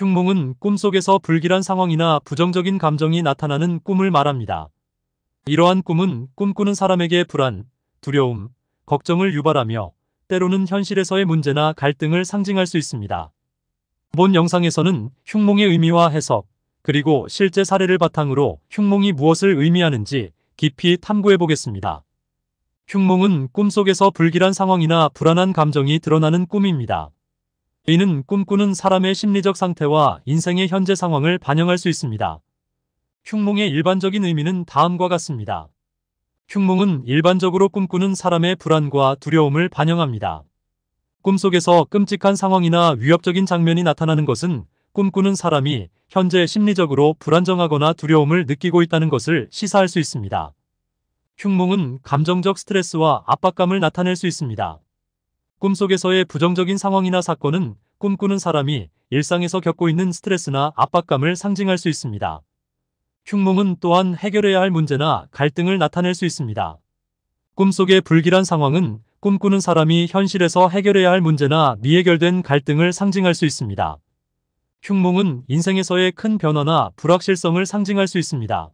흉몽은 꿈속에서 불길한 상황이나 부정적인 감정이 나타나는 꿈을 말합니다. 이러한 꿈은 꿈꾸는 사람에게 불안, 두려움, 걱정을 유발하며 때로는 현실에서의 문제나 갈등을 상징할 수 있습니다. 본 영상에서는 흉몽의 의미와 해석, 그리고 실제 사례를 바탕으로 흉몽이 무엇을 의미하는지 깊이 탐구해 보겠습니다. 흉몽은 꿈속에서 불길한 상황이나 불안한 감정이 드러나는 꿈입니다. 이는 꿈꾸는 사람의 심리적 상태와 인생의 현재 상황을 반영할 수 있습니다. 흉몽의 일반적인 의미는 다음과 같습니다. 흉몽은 일반적으로 꿈꾸는 사람의 불안과 두려움을 반영합니다. 꿈속에서 끔찍한 상황이나 위협적인 장면이 나타나는 것은 꿈꾸는 사람이 현재 심리적으로 불안정하거나 두려움을 느끼고 있다는 것을 시사할 수 있습니다. 흉몽은 감정적 스트레스와 압박감을 나타낼 수 있습니다. 꿈속에서의 부정적인 상황이나 사건은 꿈꾸는 사람이 일상에서 겪고 있는 스트레스나 압박감을 상징할 수 있습니다. 흉몽은 또한 해결해야 할 문제나 갈등을 나타낼 수 있습니다. 꿈속의 불길한 상황은 꿈꾸는 사람이 현실에서 해결해야 할 문제나 미해결된 갈등을 상징할 수 있습니다. 흉몽은 인생에서의 큰 변화나 불확실성을 상징할 수 있습니다.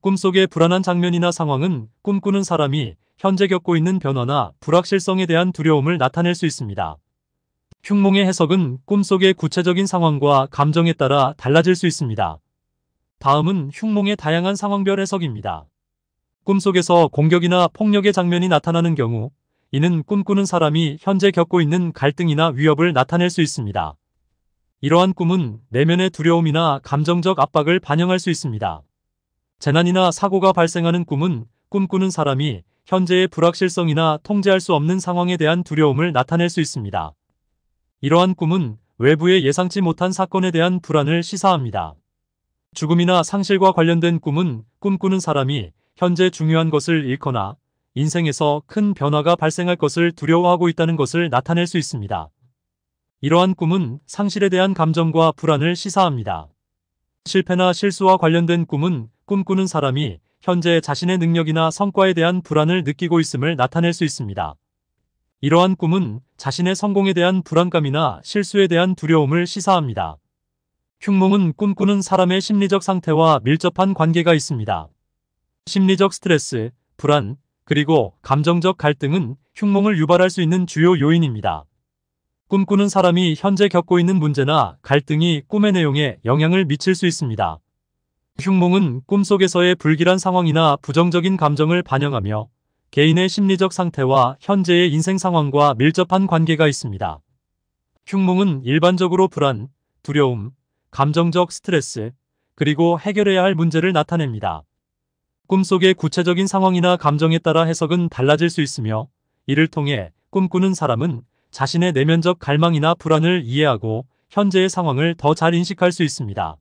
꿈속의 불안한 장면이나 상황은 꿈꾸는 사람이 현재 겪고 있는 변화나 불확실성에 대한 두려움을 나타낼 수 있습니다. 흉몽의 해석은 꿈속의 구체적인 상황과 감정에 따라 달라질 수 있습니다. 다음은 흉몽의 다양한 상황별 해석입니다. 꿈속에서 공격이나 폭력의 장면이 나타나는 경우 이는 꿈꾸는 사람이 현재 겪고 있는 갈등이나 위협을 나타낼 수 있습니다. 이러한 꿈은 내면의 두려움이나 감정적 압박을 반영할 수 있습니다. 재난이나 사고가 발생하는 꿈은 꿈꾸는 사람이 현재의 불확실성이나 통제할 수 없는 상황에 대한 두려움을 나타낼 수 있습니다. 이러한 꿈은 외부의 예상치 못한 사건에 대한 불안을 시사합니다. 죽음이나 상실과 관련된 꿈은 꿈꾸는 사람이 현재 중요한 것을 잃거나 인생에서 큰 변화가 발생할 것을 두려워하고 있다는 것을 나타낼 수 있습니다. 이러한 꿈은 상실에 대한 감정과 불안을 시사합니다. 실패나 실수와 관련된 꿈은 꿈꾸는 사람이 현재 자신의 능력이나 성과에 대한 불안을 느끼고 있음을 나타낼 수 있습니다. 이러한 꿈은 자신의 성공에 대한 불안감이나 실수에 대한 두려움을 시사합니다. 흉몽은 꿈꾸는 사람의 심리적 상태와 밀접한 관계가 있습니다. 심리적 스트레스, 불안, 그리고 감정적 갈등은 흉몽을 유발할 수 있는 주요 요인입니다. 꿈꾸는 사람이 현재 겪고 있는 문제나 갈등이 꿈의 내용에 영향을 미칠 수 있습니다. 흉몽은 꿈속에서의 불길한 상황이나 부정적인 감정을 반영하며 개인의 심리적 상태와 현재의 인생 상황과 밀접한 관계가 있습니다. 흉몽은 일반적으로 불안, 두려움, 감정적 스트레스, 그리고 해결해야 할 문제를 나타냅니다. 꿈속의 구체적인 상황이나 감정에 따라 해석은 달라질 수 있으며 이를 통해 꿈꾸는 사람은 자신의 내면적 갈망이나 불안을 이해하고 현재의 상황을 더 잘 인식할 수 있습니다.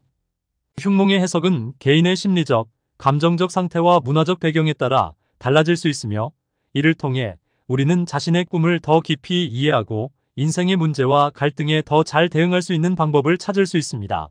흉몽의 해석은 개인의 심리적, 감정적 상태와 문화적 배경에 따라 달라질 수 있으며 이를 통해 우리는 자신의 꿈을 더 깊이 이해하고 인생의 문제와 갈등에 더 잘 대응할 수 있는 방법을 찾을 수 있습니다.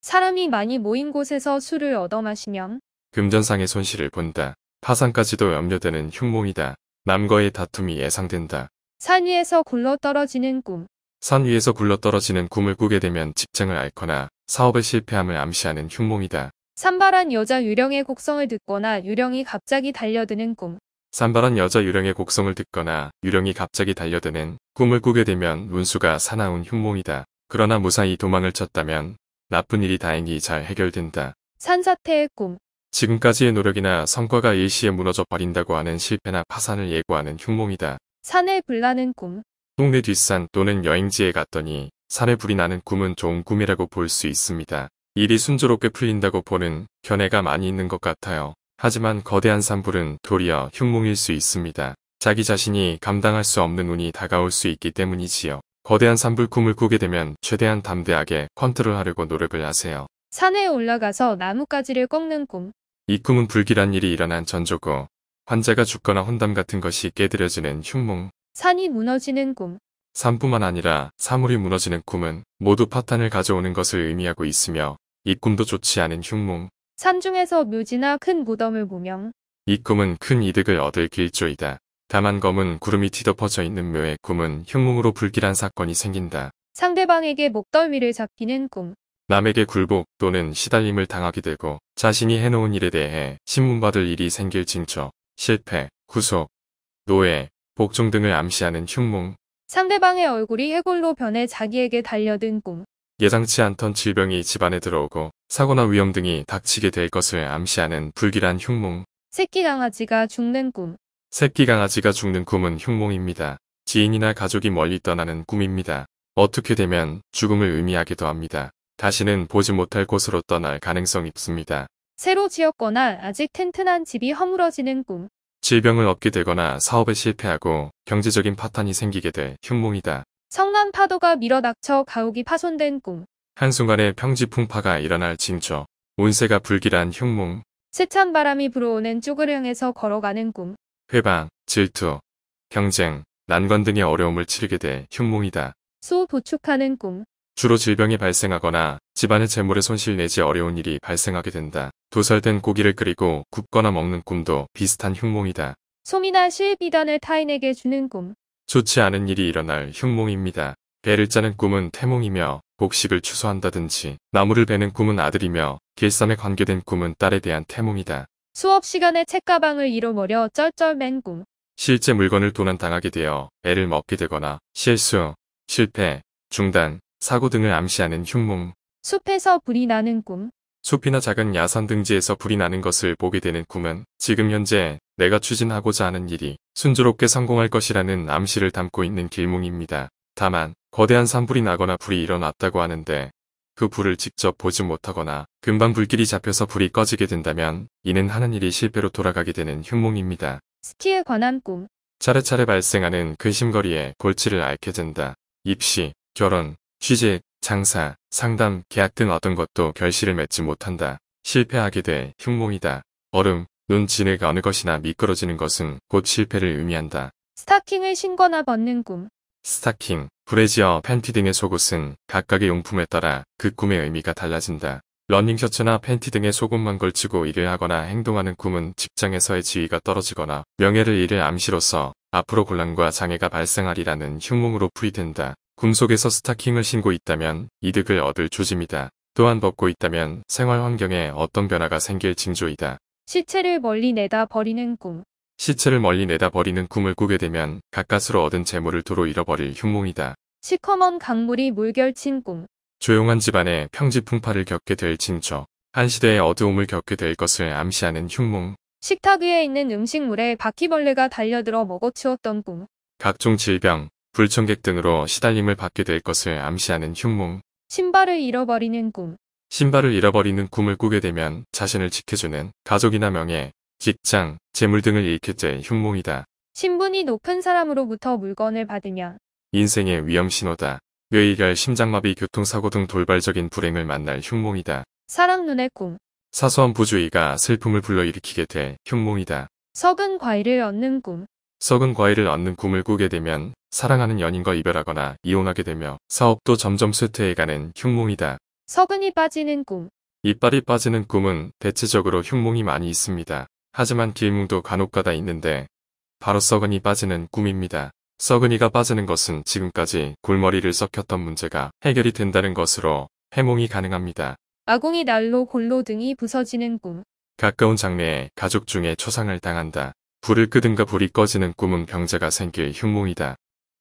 사람이 많이 모인 곳에서 술을 얻어 마시면 금전상의 손실을 본다. 파산까지도 염려되는 흉몽이다. 남과의 다툼이 예상된다. 산 위에서 굴러 떨어지는 꿈산 위에서 굴러떨어지는 꿈을 꾸게 되면 직장을 앓거나 사업의 실패함을 암시하는 흉몽이다. 산발한 여자 유령의 곡성을 듣거나 유령이 갑자기 달려드는 꿈. 산발한 여자 유령의 곡성을 듣거나 유령이 갑자기 달려드는 꿈을 꾸게 되면 운수가 사나운 흉몽이다. 그러나 무사히 도망을 쳤다면 나쁜 일이 다행히 잘 해결된다. 산사태의 꿈. 지금까지의 노력이나 성과가 일시에 무너져 버린다고 하는 실패나 파산을 예고하는 흉몽이다. 산에 불나는 꿈. 동네 뒷산 또는 여행지에 갔더니 산에 불이 나는 꿈은 좋은 꿈이라고 볼 수 있습니다. 일이 순조롭게 풀린다고 보는 견해가 많이 있는 것 같아요. 하지만 거대한 산불은 도리어 흉몽일 수 있습니다. 자기 자신이 감당할 수 없는 운이 다가올 수 있기 때문이지요. 거대한 산불 꿈을 꾸게 되면 최대한 담대하게 컨트롤하려고 노력을 하세요. 산에 올라가서 나뭇가지를 꺾는 꿈. 이 꿈은 불길한 일이 일어난 전조고 환자가 죽거나 혼담 같은 것이 깨드려지는 흉몽, 산이 무너지는 꿈. 산뿐만 아니라 사물이 무너지는 꿈은 모두 파탄을 가져오는 것을 의미하고 있으며 이 꿈도 좋지 않은 흉몽. 산 중에서 묘지나 큰 무덤을 무명. 이 꿈은 큰 이득을 얻을 길조이다. 다만 검은 구름이 뒤덮어져 있는 묘의 꿈은 흉몽으로 불길한 사건이 생긴다. 상대방에게 목덜미를 잡히는 꿈. 남에게 굴복 또는 시달림을 당하게 되고 자신이 해놓은 일에 대해 신문받을 일이 생길 징조, 실패, 구속, 노예, 복종 등을 암시하는 흉몽, 상대방의 얼굴이 해골로 변해 자기에게 달려든 꿈, 예상치 않던 질병이 집안에 들어오고 사고나 위험 등이 닥치게 될 것을 암시하는 불길한 흉몽, 새끼 강아지가 죽는 꿈, 새끼 강아지가 죽는 꿈은 흉몽입니다. 지인이나 가족이 멀리 떠나는 꿈입니다. 어떻게 되면 죽음을 의미하기도 합니다. 다시는 보지 못할 곳으로 떠날 가능성이 있습니다. 새로 지었거나 아직 튼튼한 집이 허물어지는 꿈, 질병을 얻게 되거나 사업에 실패하고 경제적인 파탄이 생기게 될 흉몽이다. 성난 파도가 밀어닥쳐 가옥이 파손된 꿈. 한순간에 평지풍파가 일어날 징조. 운세가 불길한 흉몽. 세찬 바람이 불어오는 쭈그령에서 걸어가는 꿈. 회방, 질투, 경쟁, 난관 등의 어려움을 치르게 될 흉몽이다. 소 도축하는 꿈. 주로 질병이 발생하거나 집안의 재물에 손실 내지 어려운 일이 발생하게 된다. 도살된 고기를 끓이고 굽거나 먹는 꿈도 비슷한 흉몽이다. 솜이나 실비단을 타인에게 주는 꿈. 좋지 않은 일이 일어날 흉몽입니다. 배를 짜는 꿈은 태몽이며 복식을 추수한다든지 나무를 베는 꿈은 아들이며 길쌈에 관계된 꿈은 딸에 대한 태몽이다. 수업 시간에 책가방을 잃어버려 쩔쩔맨 꿈. 실제 물건을 도난당하게 되어 애를 먹게 되거나 실수, 실패, 중단, 사고 등을 암시하는 흉몽. 숲에서 불이 나는 꿈. 숲이나 작은 야산 등지에서 불이 나는 것을 보게 되는 꿈은 지금 현재 내가 추진하고자 하는 일이 순조롭게 성공할 것이라는 암시를 담고 있는 길몽입니다. 다만 거대한 산불이 나거나 불이 일어났다고 하는데 그 불을 직접 보지 못하거나 금방 불길이 잡혀서 불이 꺼지게 된다면 이는 하는 일이 실패로 돌아가게 되는 흉몽입니다. 스키에 관한 꿈 차례차례 발생하는 근심거리에 골치를 앓게 된다. 입시, 결혼, 취직, 장사, 상담, 계약 등 어떤 것도 결실을 맺지 못한다. 실패하게 돼 흉몽이다. 얼음, 눈 진해가 어느 것이나 미끄러지는 것은 곧 실패를 의미한다. 스타킹을 신거나 벗는 꿈. 스타킹, 브래지어, 팬티 등의 속옷은 각각의 용품에 따라 그 꿈의 의미가 달라진다. 러닝셔츠나 팬티 등의 속옷만 걸치고 일을 하거나 행동하는 꿈은 직장에서의 지위가 떨어지거나 명예를 잃을 암시로서 앞으로 곤란과 장애가 발생하리라는 흉몽으로 풀이된다. 꿈속에서 스타킹을 신고 있다면 이득을 얻을 조짐이다. 또한 벗고 있다면 생활 환경에 어떤 변화가 생길 징조이다. 시체를 멀리 내다 버리는 꿈 시체를 멀리 내다 버리는 꿈을 꾸게 되면 가까스로 얻은 재물을 도로 잃어버릴 흉몽이다. 시커먼 강물이 물결친 꿈 조용한 집안에 평지풍파를 겪게 될 징조 한 시대의 어두움을 겪게 될 것을 암시하는 흉몽 식탁 위에 있는 음식물에 바퀴벌레가 달려들어 먹어치웠던 꿈 각종 질병, 불청객 등으로 시달림을 받게 될 것을 암시하는 흉몽. 신발을 잃어버리는 꿈. 신발을 잃어버리는 꿈을 꾸게 되면 자신을 지켜주는 가족이나 명예, 직장, 재물 등을 잃게 될 흉몽이다. 신분이 높은 사람으로부터 물건을 받으면 인생의 위험 신호다. 뇌이결, 심장마비, 교통사고 등 돌발적인 불행을 만날 흉몽이다. 사랑 눈의 꿈. 사소한 부주의가 슬픔을 불러일으키게 될 흉몽이다. 썩은 과일을 얻는 꿈. 썩은 과일을 얻는 꿈을 꾸게 되면 사랑하는 연인과 이별하거나 이혼하게 되며 사업도 점점 쇠퇴해가는 흉몽이다. 서근이 빠지는 꿈 이빨이 빠지는 꿈은 대체적으로 흉몽이 많이 있습니다. 하지만 길몽도 간혹가다 있는데 바로 서근이 빠지는 꿈입니다. 서근이가 빠지는 것은 지금까지 골머리를 썩혔던 문제가 해결이 된다는 것으로 해몽이 가능합니다. 아궁이 날로 골로 등이 부서지는 꿈 가까운 장래에 가족 중에 초상을 당한다. 불을 끄든가 불이 꺼지는 꿈은 병자가 생길 흉몽이다.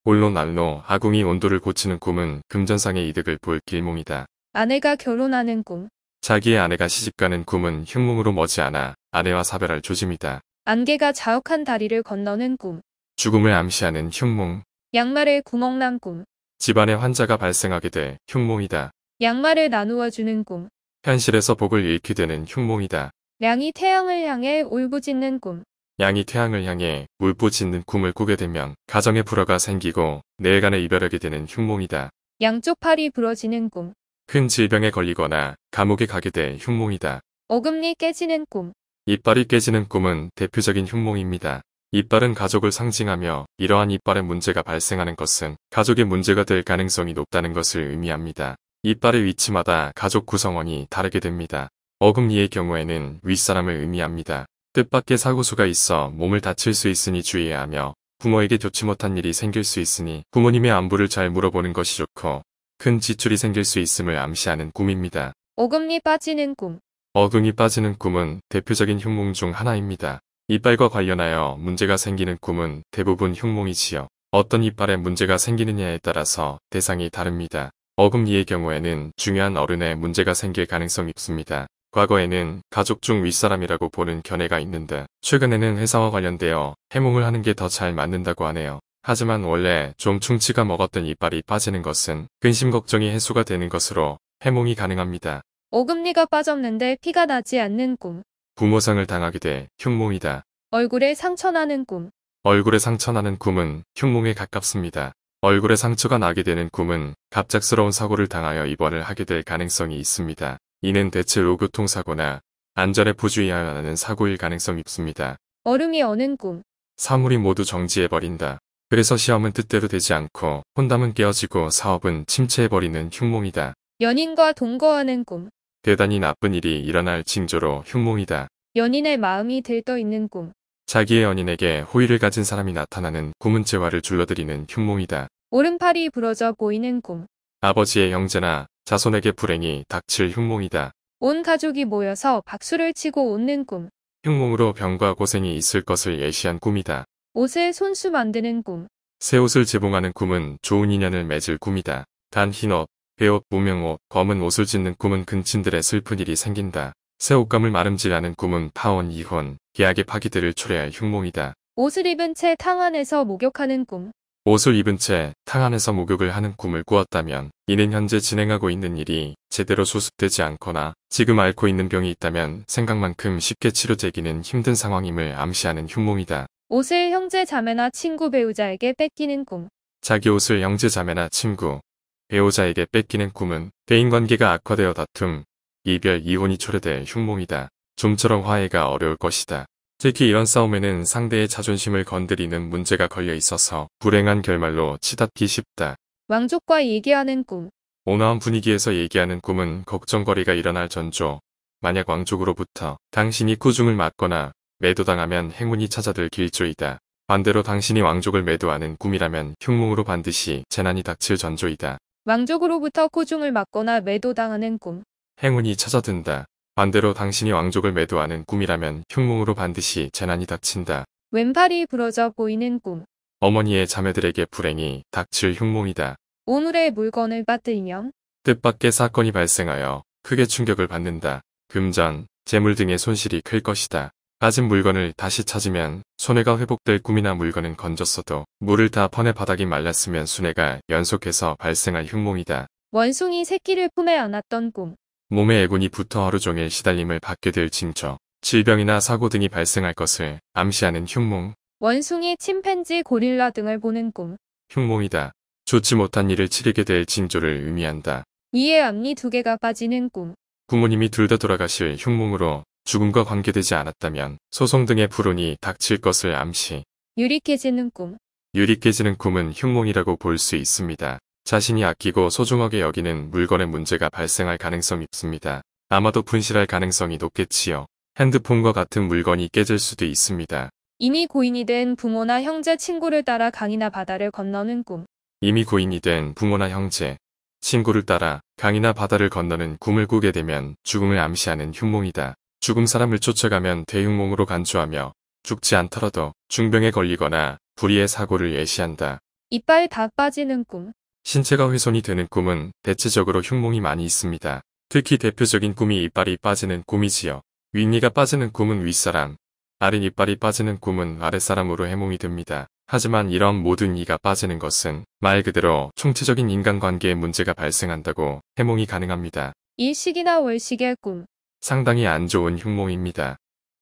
홀로 날로 아궁이 온도를 고치는 꿈은 금전상의 이득을 볼 길몽이다. 아내가 결혼하는 꿈. 자기의 아내가 시집가는 꿈은 흉몽으로 머지않아 아내와 사별할 조짐이다. 안개가 자욱한 다리를 건너는 꿈. 죽음을 암시하는 흉몽. 양말에 구멍난 꿈. 집안에 환자가 발생하게 될 흉몽이다. 양말을 나누어주는 꿈. 현실에서 복을 잃게 되는 흉몽이다. 량이 태양을 향해 울부짖는 꿈. 양이 태양을 향해 물부짖는 꿈을 꾸게 되면 가정에 불화가 생기고 내일간에 이별하게 되는 흉몽이다. 양쪽 팔이 부러지는 꿈. 큰 질병에 걸리거나 감옥에 가게 될 흉몽이다. 어금니 깨지는 꿈. 이빨이 깨지는 꿈은 대표적인 흉몽입니다. 이빨은 가족을 상징하며 이러한 이빨에 문제가 발생하는 것은 가족의 문제가 될 가능성이 높다는 것을 의미합니다. 이빨의 위치마다 가족 구성원이 다르게 됩니다. 어금니의 경우에는 윗사람을 의미합니다. 뜻밖의 사고수가 있어 몸을 다칠 수 있으니 주의해야 하며 부모에게 좋지 못한 일이 생길 수 있으니 부모님의 안부를 잘 물어보는 것이 좋고 큰 지출이 생길 수 있음을 암시하는 꿈입니다. 어금니 빠지는 꿈 어금니 빠지는 꿈은 대표적인 흉몽 중 하나입니다. 이빨과 관련하여 문제가 생기는 꿈은 대부분 흉몽이지요. 어떤 이빨에 문제가 생기느냐에 따라서 대상이 다릅니다. 어금니의 경우에는 중요한 어른의 문제가 생길 가능성이 있습니다. 과거에는 가족 중 윗사람이라고 보는 견해가 있는데 최근에는 회사와 관련되어 해몽을 하는 게 더 잘 맞는다고 하네요. 하지만 원래 좀 충치가 먹었던 이빨이 빠지는 것은 근심 걱정이 해소가 되는 것으로 해몽이 가능합니다. 오금니가 빠졌는데 피가 나지 않는 꿈. 부모상을 당하게 돼 흉몽이다. 얼굴에 상처나는 꿈. 얼굴에 상처나는 꿈은 흉몽에 가깝습니다. 얼굴에 상처가 나게 되는 꿈은 갑작스러운 사고를 당하여 입원을 하게 될 가능성이 있습니다. 이는 대체로 교통사고나 안전에 부주의하는 여 사고일 가능성이 있습니다. 얼음이 어는 꿈. 사물이 모두 정지해버린다. 그래서 시험은 뜻대로 되지 않고 혼담은 깨어지고 사업은 침체해버리는 흉몽이다. 연인과 동거하는 꿈. 대단히 나쁜 일이 일어날 징조로 흉몽이다. 연인의 마음이 들떠 있는 꿈. 자기의 연인에게 호의를 가진 사람이 나타나는 구문재화를 줄러드리는 흉몽이다. 오른팔이 부러져 보이는 꿈. 아버지의 형제나 자손에게 불행이 닥칠 흉몽이다. 온 가족이 모여서 박수를 치고 웃는 꿈. 흉몽으로 병과 고생이 있을 것을 예시한 꿈이다. 옷에 손수 만드는 꿈. 새 옷을 재봉하는 꿈은 좋은 인연을 맺을 꿈이다. 단 흰옷, 배옷, 무명옷, 검은 옷을 짓는 꿈은 근친들의 슬픈 일이 생긴다. 새 옷감을 마름질하는 꿈은 파혼, 이혼, 계약의 파기들을 초래할 흉몽이다. 옷을 입은 채 탕 안에서 목욕하는 꿈. 옷을 입은 채 탕안에서 목욕을 하는 꿈을 꾸었다면 이는 현재 진행하고 있는 일이 제대로 수습되지 않거나 지금 앓고 있는 병이 있다면 생각만큼 쉽게 치료되기는 힘든 상황임을 암시하는 흉몽이다. 옷을 형제 자매나 친구 배우자에게 뺏기는 꿈. 자기 옷을 형제 자매나 친구, 배우자에게 뺏기는 꿈은 대인관계가 악화되어 다툼, 이별 이혼이 초래될 흉몽이다. 좀처럼 화해가 어려울 것이다. 특히 이런 싸움에는 상대의 자존심을 건드리는 문제가 걸려 있어서 불행한 결말로 치닫기 쉽다. 왕족과 얘기하는 꿈 온화한 분위기에서 얘기하는 꿈은 걱정거리가 일어날 전조. 만약 왕족으로부터 당신이 꾸중을 맞거나 매도당하면 행운이 찾아들 길조이다. 반대로 당신이 왕족을 매도하는 꿈이라면 흉몽으로 반드시 재난이 닥칠 전조이다. 왕족으로부터 꾸중을 맞거나 매도당하는 꿈 행운이 찾아든다. 반대로 당신이 왕족을 매도하는 꿈이라면 흉몽으로 반드시 재난이 닥친다. 왼팔이 부러져 보이는 꿈. 어머니의 자매들에게 불행이 닥칠 흉몽이다. 오늘의 물건을 빠뜨리며 뜻밖의 사건이 발생하여 크게 충격을 받는다. 금전, 재물 등의 손실이 클 것이다. 빠진 물건을 다시 찾으면 손해가 회복될 꿈이나 물건은 건졌어도 물을 다 퍼내 바닥이 말랐으면 순해가 연속해서 발생할 흉몽이다. 원숭이 새끼를 품에 안았던 꿈. 몸에 애군이 붙어 하루 종일 시달림을 받게 될 징조, 질병이나 사고 등이 발생할 것을 암시하는 흉몽, 원숭이, 침팬지, 고릴라 등을 보는 꿈. 흉몽이다. 좋지 못한 일을 치르게 될 징조를 의미한다. 이에 앞니 두 개가 빠지는 꿈. 부모님이 둘 다 돌아가실 흉몽으로 죽음과 관계되지 않았다면 소송 등의 불운이 닥칠 것을 암시. 유리 깨지는 꿈. 유리 깨지는 꿈은 흉몽이라고 볼 수 있습니다. 자신이 아끼고 소중하게 여기는 물건의 문제가 발생할 가능성이 있습니다. 아마도 분실할 가능성이 높겠지요. 핸드폰과 같은 물건이 깨질 수도 있습니다. 이미 고인이 된 부모나 형제 친구를 따라 강이나 바다를 건너는 꿈. 이미 고인이 된 부모나 형제, 친구를 따라 강이나 바다를 건너는 꿈을 꾸게 되면 죽음을 암시하는 흉몽이다. 죽은 사람을 쫓아가면 대흉몽으로 간주하며 죽지 않더라도 중병에 걸리거나 불의의 사고를 예시한다. 이빨 다 빠지는 꿈. 신체가 훼손이 되는 꿈은 대체적으로 흉몽이 많이 있습니다. 특히 대표적인 꿈이 이빨이 빠지는 꿈이지요. 윗니가 빠지는 꿈은 윗사람, 아랫 이빨이 빠지는 꿈은 아랫사람으로 해몽이 됩니다. 하지만 이런 모든 이가 빠지는 것은 말 그대로 총체적인 인간관계에 문제가 발생한다고 해몽이 가능합니다. 일식이나 월식의 꿈 상당히 안 좋은 흉몽입니다.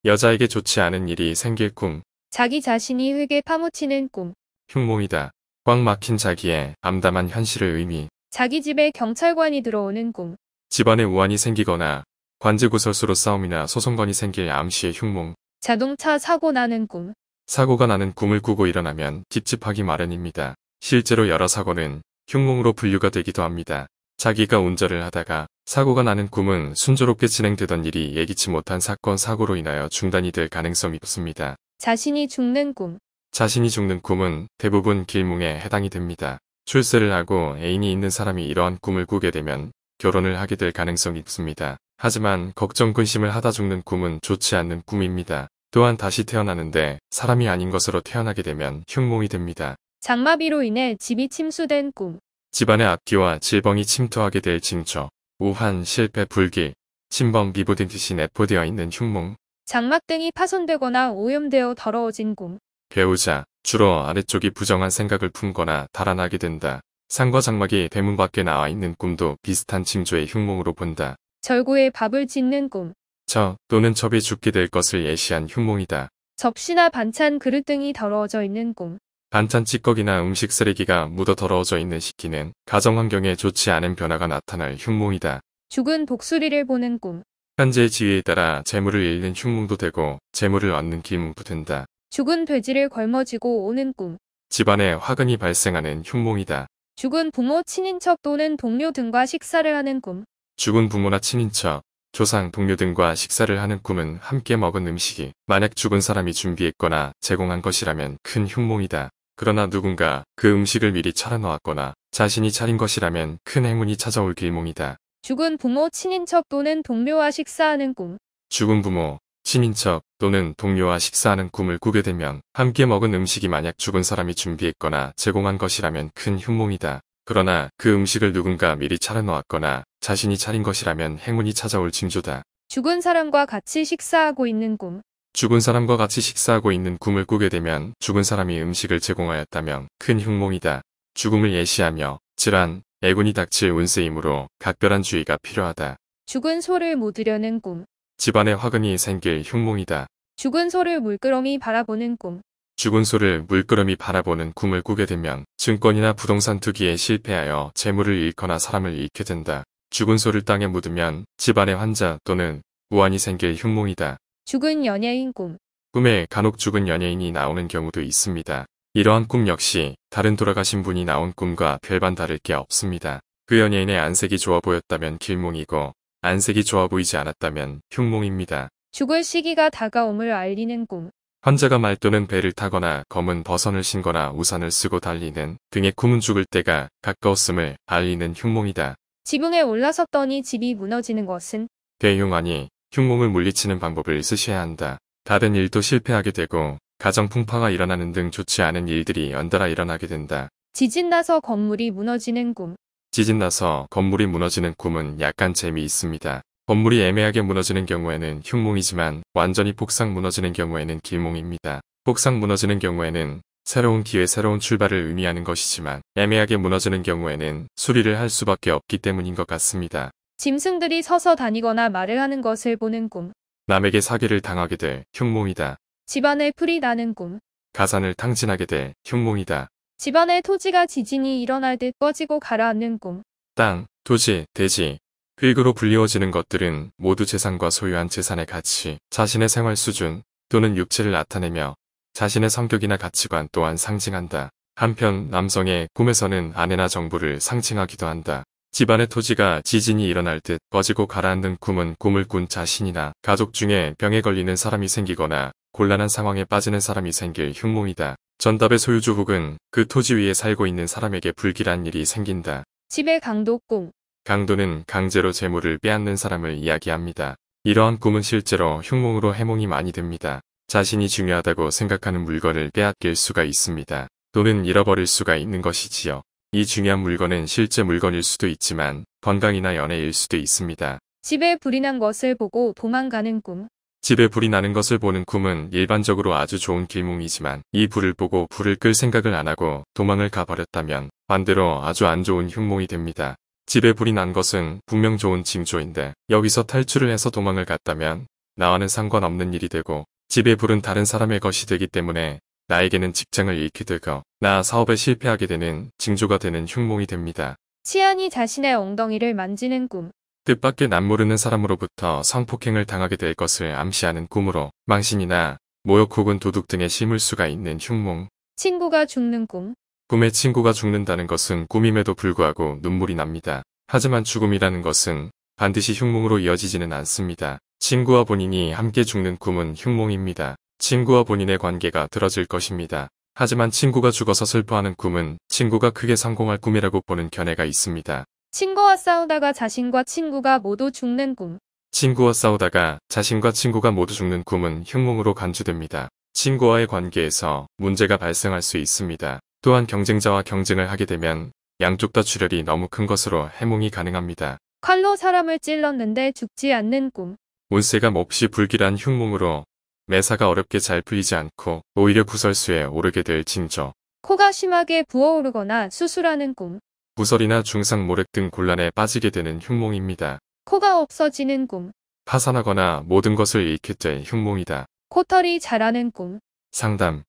여자에게 좋지 않은 일이 생길 꿈 자기 자신이 흙에 파묻히는 꿈 흉몽이다. 꽉 막힌 자기의 암담한 현실을 의미. 자기 집에 경찰관이 들어오는 꿈. 집안에 우환이 생기거나 관제구설수로 싸움이나 소송건이 생길 암시의 흉몽. 자동차 사고 나는 꿈. 사고가 나는 꿈을 꾸고 일어나면 찝찝하기 마련입니다. 실제로 여러 사고는 흉몽으로 분류가 되기도 합니다. 자기가 운전을 하다가 사고가 나는 꿈은 순조롭게 진행되던 일이 예기치 못한 사건 사고로 인하여 중단이 될 가능성이 높습니다. 자신이 죽는 꿈. 자신이 죽는 꿈은 대부분 길몽에 해당이 됩니다. 출세를 하고 애인이 있는 사람이 이러한 꿈을 꾸게 되면 결혼을 하게 될 가능성이 있습니다. 하지만 걱정 근심을 하다 죽는 꿈은 좋지 않는 꿈입니다. 또한 다시 태어나는데 사람이 아닌 것으로 태어나게 되면 흉몽이 됩니다. 장마비로 인해 집이 침수된 꿈 집안의 악기와 질병이 침투하게 될징초 우한, 실패, 불기, 침범, 비보된 뜻이 내포되어 있는 흉몽 장막 등이 파손되거나 오염되어 더러워진 꿈 배우자, 주로 아래쪽이 부정한 생각을 품거나 달아나게 된다. 상과 장막이 대문 밖에 나와 있는 꿈도 비슷한 징조의 흉몽으로 본다. 절구에 밥을 짓는 꿈. 저 또는 첩이 죽게 될 것을 예시한 흉몽이다. 접시나 반찬 그릇 등이 더러워져 있는 꿈. 반찬 찌꺼기나 음식 쓰레기가 묻어 더러워져 있는 시기는 가정 환경에 좋지 않은 변화가 나타날 흉몽이다. 죽은 독수리를 보는 꿈. 현재의 지위에 따라 재물을 잃는 흉몽도 되고 재물을 얻는 기문도 된다. 죽은 돼지를 걸머지고 오는 꿈. 집안에 화근이 발생하는 흉몽이다. 죽은 부모, 친인척 또는 동료 등과 식사를 하는 꿈. 죽은 부모나 친인척, 조상, 동료 등과 식사를 하는 꿈은 함께 먹은 음식이 만약 죽은 사람이 준비했거나 제공한 것이라면 큰 흉몽이다. 그러나 누군가 그 음식을 미리 차려놓았거나 자신이 차린 것이라면 큰 행운이 찾아올 길몽이다. 죽은 부모, 친인척 또는 동료와 식사하는 꿈. 죽은 부모, 친인척 또는 동료와 식사하는 꿈을 꾸게 되면 함께 먹은 음식이 만약 죽은 사람이 준비했거나 제공한 것이라면 큰 흉몽이다. 그러나 그 음식을 누군가 미리 차려놓았거나 자신이 차린 것이라면 행운이 찾아올 징조다. 죽은 사람과 같이 식사하고 있는 꿈. 죽은 사람과 같이 식사하고 있는 꿈을 꾸게 되면 죽은 사람이 음식을 제공하였다면 큰 흉몽이다. 죽음을 예시하며 질환, 애군이 닥칠 운세이므로 각별한 주의가 필요하다. 죽은 소를 모으려는 꿈. 집안에 화근이 생길 흉몽이다. 죽은 소를 물끄러미 바라보는 꿈. 죽은 소를 물끄러미 바라보는 꿈을 꾸게 되면 증권이나 부동산 투기에 실패하여 재물을 잃거나 사람을 잃게 된다. 죽은 소를 땅에 묻으면 집안의 환자 또는 무환이 생길 흉몽이다. 죽은 연예인 꿈. 꿈에 간혹 죽은 연예인이 나오는 경우도 있습니다. 이러한 꿈 역시 다른 돌아가신 분이 나온 꿈과 별반 다를 게 없습니다. 그 연예인의 안색이 좋아 보였다면 길몽이고 안색이 좋아 보이지 않았다면 흉몽입니다. 죽을 시기가 다가옴을 알리는 꿈. 환자가 말도는 배를 타거나 검은 버선을 신거나 우산을 쓰고 달리는 등에 꿈은 죽을 때가 가까웠음을 알리는 흉몽이다. 지붕에 올라섰더니 집이 무너지는 것은 대흉환니 흉몽을 물리치는 방법을 쓰셔야 한다. 다른 일도 실패하게 되고 가정 풍파가 일어나는 등 좋지 않은 일들이 연달아 일어나게 된다. 지진 나서 건물이 무너지는 꿈. 지진나서 건물이 무너지는 꿈은 약간 재미있습니다. 건물이 애매하게 무너지는 경우에는 흉몽이지만 완전히 폭삭 무너지는 경우에는 길몽입니다. 폭삭 무너지는 경우에는 새로운 기회 새로운 출발을 의미하는 것이지만 애매하게 무너지는 경우에는 수리를 할 수밖에 없기 때문인 것 같습니다. 짐승들이 서서 다니거나 말을 하는 것을 보는 꿈. 남에게 사기를 당하게 될 흉몽이다. 집안에 풀이 나는 꿈. 가산을 탕진하게 될 흉몽이다. 집안의 토지가 지진이 일어날 듯 꺼지고 가라앉는 꿈. 땅, 토지, 대지, 흙으로 불리워지는 것들은 모두 재산과 소유한 재산의 가치, 자신의 생활 수준 또는 육체를 나타내며 자신의 성격이나 가치관 또한 상징한다. 한편 남성의 꿈에서는 아내나 정부를 상징하기도 한다. 집안의 토지가 지진이 일어날 듯 꺼지고 가라앉는 꿈은 꿈을 꾼 자신이나 가족 중에 병에 걸리는 사람이 생기거나 곤란한 상황에 빠지는 사람이 생길 흉몽이다. 전답의 소유주 혹은 그 토지 위에 살고 있는 사람에게 불길한 일이 생긴다. 집의 강도 꿈. 강도는 강제로 재물을 빼앗는 사람을 이야기합니다. 이러한 꿈은 실제로 흉몽으로 해몽이 많이 됩니다. 자신이 중요하다고 생각하는 물건을 빼앗길 수가 있습니다. 또는 잃어버릴 수가 있는 것이지요. 이 중요한 물건은 실제 물건일 수도 있지만 건강이나 연애일 수도 있습니다. 집에 불이 난 것을 보고 도망가는 꿈. 집에 불이 나는 것을 보는 꿈은 일반적으로 아주 좋은 길몽이지만 이 불을 보고 불을 끌 생각을 안하고 도망을 가버렸다면 반대로 아주 안 좋은 흉몽이 됩니다. 집에 불이 난 것은 분명 좋은 징조인데 여기서 탈출을 해서 도망을 갔다면 나와는 상관없는 일이 되고 집에 불은 다른 사람의 것이 되기 때문에 나에게는 직장을 잃게 되고 나 사업에 실패하게 되는 징조가 되는 흉몽이 됩니다. 치안이 자신의 엉덩이를 만지는 꿈 뜻밖의 남모르는 사람으로부터 성폭행을 당하게 될 것을 암시하는 꿈으로 망신이나 모욕 혹은 도둑 등의 심을 수가 있는 흉몽. 친구가 죽는 꿈. 꿈에 친구가 죽는다는 것은 꿈임에도 불구하고 눈물이 납니다. 하지만 죽음이라는 것은 반드시 흉몽으로 이어지지는 않습니다. 친구와 본인이 함께 죽는 꿈은 흉몽입니다. 친구와 본인의 관계가 들어질 것입니다. 하지만 친구가 죽어서 슬퍼하는 꿈은 친구가 크게 성공할 꿈이라고 보는 견해가 있습니다. 친구와 싸우다가 자신과 친구가 모두 죽는 꿈. 친구와 싸우다가 자신과 친구가 모두 죽는 꿈은 흉몽으로 간주됩니다. 친구와의 관계에서 문제가 발생할 수 있습니다. 또한 경쟁자와 경쟁을 하게 되면 양쪽 다 출혈이 너무 큰 것으로 해몽이 가능합니다. 칼로 사람을 찔렀는데 죽지 않는 꿈. 운세가 몹시 불길한 흉몽으로 매사가 어렵게 잘 풀리지 않고 오히려 구설수에 오르게 될 징조. 코가 심하게 부어오르거나 수술하는 꿈. 구설이나 중상 모략 등 곤란에 빠지게 되는 흉몽입니다. 코가 없어지는 꿈. 파산하거나 모든 것을 잃게 될 흉몽이다. 코털이 자라는 꿈. 상담,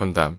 헌담,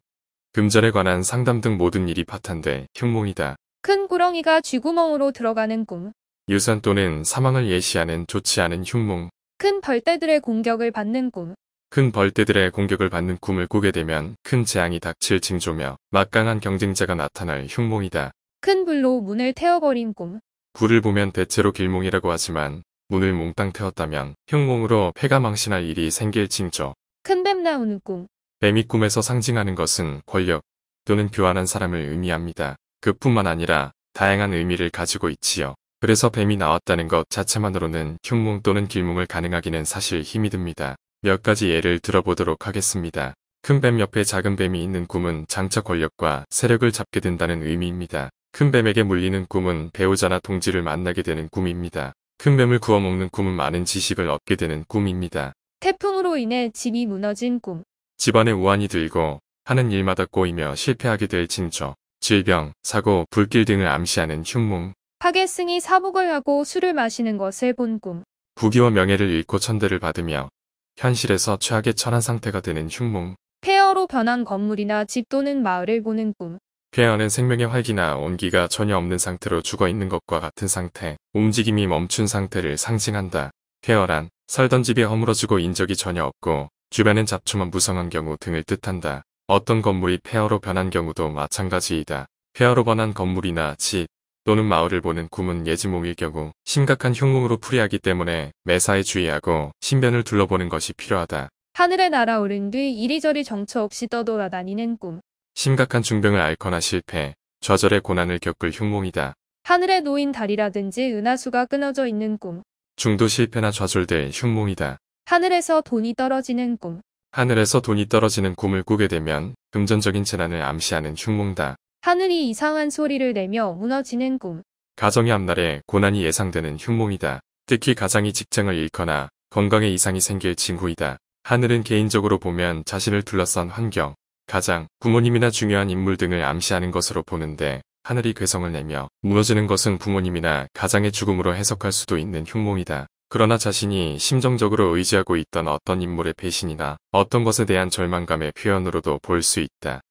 금전에 관한 상담 등 모든 일이 파탄돼 흉몽이다. 큰 구렁이가 쥐구멍으로 들어가는 꿈. 유산 또는 사망을 예시하는 좋지 않은 흉몽. 큰 벌떼들의 공격을 받는 꿈. 큰 벌떼들의 공격을 받는 꿈을 꾸게 되면 큰 재앙이 닥칠 징조며 막강한 경쟁자가 나타날 흉몽이다. 큰 불로 문을 태워버린 꿈. 불을 보면 대체로 길몽이라고 하지만 문을 몽땅 태웠다면 흉몽으로 폐가 망신할 일이 생길 징조. 큰 뱀 나오는 꿈. 뱀이 꿈에서 상징하는 것은 권력 또는 교환한 사람을 의미합니다. 그뿐만 아니라 다양한 의미를 가지고 있지요. 그래서 뱀이 나왔다는 것 자체만으로는 흉몽 또는 길몽을 가능하기는 사실 힘이 듭니다. 몇 가지 예를 들어보도록 하겠습니다. 큰 뱀 옆에 작은 뱀이 있는 꿈은 장차 권력과 세력을 잡게 된다는 의미입니다. 큰 뱀에게 물리는 꿈은 배우자나 동지를 만나게 되는 꿈입니다. 큰 뱀을 구워먹는 꿈은 많은 지식을 얻게 되는 꿈입니다. 태풍으로 인해 집이 무너진 꿈. 집안에 우환이 들고 하는 일마다 꼬이며 실패하게 될 징조, 질병, 사고, 불길 등을 암시하는 흉몽. 파괴승이 사복을 하고 술을 마시는 것을 본 꿈. 부귀와 명예를 잃고 천대를 받으며 현실에서 최악의 천한 상태가 되는 흉몽. 폐허로 변한 건물이나 집 또는 마을을 보는 꿈. 폐아는 생명의 활기나 온기가 전혀 없는 상태로 죽어있는 것과 같은 상태, 움직임이 멈춘 상태를 상징한다. 폐허란 살던 집이 허물어지고 인적이 전혀 없고 주변엔 잡초만 무성한 경우 등을 뜻한다. 어떤 건물이 폐허로 변한 경우도 마찬가지이다. 폐허로 변한 건물이나 집 또는 마을을 보는 구문 예지몽일 경우 심각한 흉몽으로 풀이하기 때문에 매사에 주의하고 신변을 둘러보는 것이 필요하다. 하늘에 날아오른 뒤 이리저리 정처 없이 떠돌아다니는 꿈. 심각한 중병을 앓거나 실패, 좌절의 고난을 겪을 흉몽이다. 하늘에 놓인 달이라든지 은하수가 끊어져 있는 꿈. 중도 실패나 좌절될 흉몽이다. 하늘에서 돈이 떨어지는 꿈. 하늘에서 돈이 떨어지는 꿈을 꾸게 되면 금전적인 재난을 암시하는 흉몽다. 하늘이 이상한 소리를 내며 무너지는 꿈. 가정의 앞날에 고난이 예상되는 흉몽이다. 특히 가장이 직장을 잃거나 건강에 이상이 생길 징후이다. 하늘은 개인적으로 보면 자신을 둘러싼 환경, 가장, 부모님이나 중요한 인물 등을 암시하는 것으로 보는데 하늘이 괴성을 내며 무너지는 것은 부모님이나 가장의 죽음으로 해석할 수도 있는 흉몽이다. 그러나 자신이 심정적으로 의지하고 있던 어떤 인물의 배신이나 어떤 것에 대한 절망감의 표현으로도 볼 수 있다.